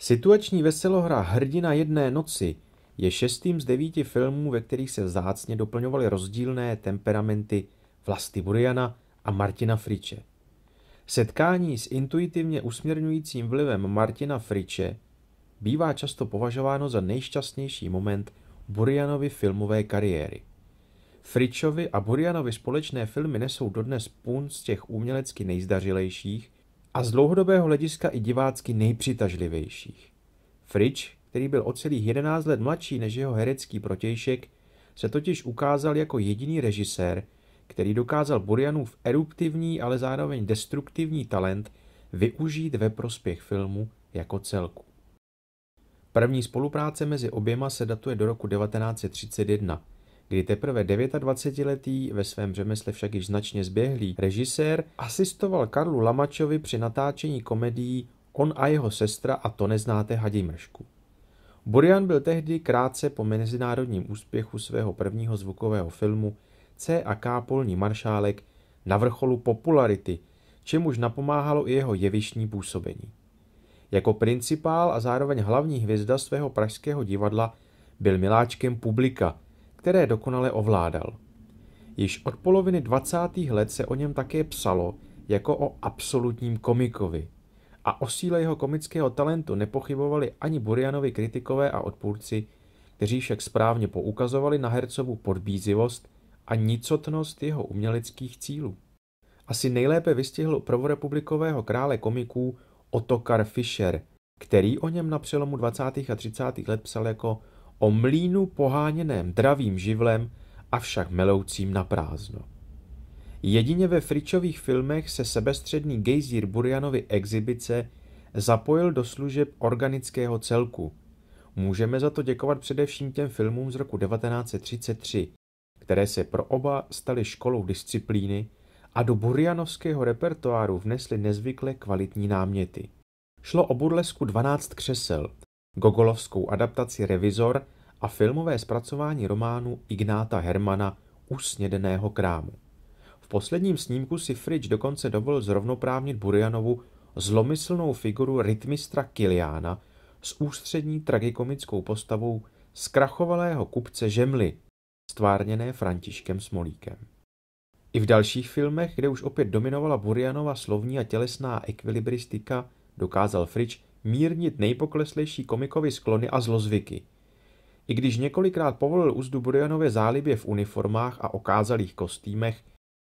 Situační veselohra Hrdina jedné noci je šestým z devíti filmů, ve kterých se vzácně doplňovaly rozdílné temperamenty Vlasty Buriana a Martina Friče. Setkání s intuitivně usměrňujícím vlivem Martina Friče bývá často považováno za nejšťastnější moment Burianovy filmové kariéry. Fričovi a Burianovi společné filmy nesou dodnes půn z těch umělecky nejzdařilejších, a z dlouhodobého hlediska i divácky nejpřitažlivějších. Fridge, který byl o celých 11 let mladší než jeho herecký protějšek, se totiž ukázal jako jediný režisér, který dokázal Burianův eruptivní, ale zároveň destruktivní talent využít ve prospěch filmu jako celku. První spolupráce mezi oběma se datuje do roku 1931, kdy teprve 29-letý, ve svém řemesle však již značně zběhlý, režisér asistoval Karlu Lamačovi při natáčení komedií On a jeho sestra a to neznáte mršku. Burian byl tehdy krátce po mezinárodním úspěchu svého prvního zvukového filmu C a K polní maršálek na vrcholu popularity, čemuž napomáhalo i jeho jevišní působení. Jako principál a zároveň hlavní hvězda svého pražského divadla byl miláčkem publika – které dokonale ovládal. Již od poloviny 20. let se o něm také psalo jako o absolutním komikovi. A o síle jeho komického talentu nepochybovali ani Burianovi kritikové a odpůrci, kteří však správně poukazovali na hercovu podbízivost a nicotnost jeho uměleckých cílů. Asi nejlépe vystihl prvorepublikového krále komiků Otokar Fischer, který o něm na přelomu 20. a 30. let psal jako o mlínu poháněném dravým živlem, avšak meloucím na prázdno. Jedině ve Fričových filmech se sebestředný gejzír Burjanovy exibice zapojil do služeb organického celku. Můžeme za to děkovat především těm filmům z roku 1933, které se pro oba staly školou disciplíny a do burjanovského repertoáru vnesly nezvykle kvalitní náměty. Šlo o burlesku 12 křesel, gogolovskou adaptaci Revizor a filmové zpracování románu Ignáta Hermana U snědeného krámu. V posledním snímku si Fridž dokonce dovolil zrovnoprávnit Burianovu zlomyslnou figuru rytmistra Kiliána s ústřední tragikomickou postavou zkrachovalého kupce Žemly, stvárněné Františkem Smolíkem. I v dalších filmech, kde už opět dominovala Burianova slovní a tělesná ekvilibristika, dokázal Fridž mírnit nejpokleslejší komikovi sklony a zlozvyky – i když několikrát povolil úzdu Burjanově zálibě v uniformách a okázalých kostýmech,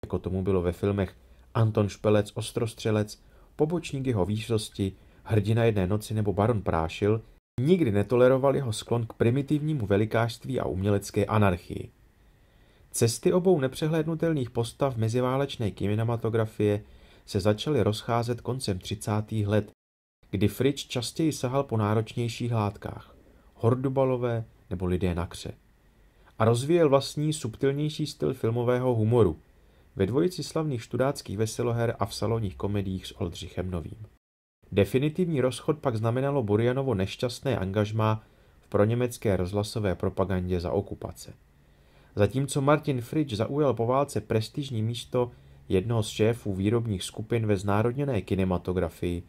jako tomu bylo ve filmech Anton Špelec, Ostrostřelec, Pobočník jeho výšosti, Hrdina jedné noci nebo Baron Prášil, nikdy netoleroval jeho sklon k primitivnímu velikářství a umělecké anarchii. Cesty obou nepřehlédnutelných postav meziválečné kinematografie se začaly rozcházet koncem 30. let, kdy Fritsch častěji sahal po náročnějších látkách. Hordubalové, nebo Lidé na kře. A rozvíjel vlastní subtilnější styl filmového humoru ve dvojici slavných študáckých veseloher a v salonních komediích s Oldřichem Novým. Definitivní rozchod pak znamenalo Burjanovo nešťastné angažmá v proněmecké rozhlasové propagandě za okupace. Zatímco Martin Fridge zaujal po válce prestižní místo jednoho z šéfů výrobních skupin ve znárodněné kinematografii,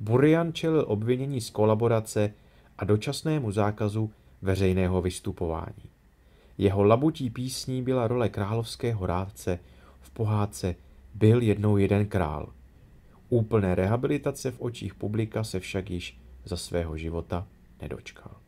Burian čelil obvinění z kolaborace a dočasnému zákazu veřejného vystupování. Jeho labutí písní byla role královského rádce v pohádce Byl jednou jeden král. Úplné rehabilitace v očích publika se však již za svého života nedočkal.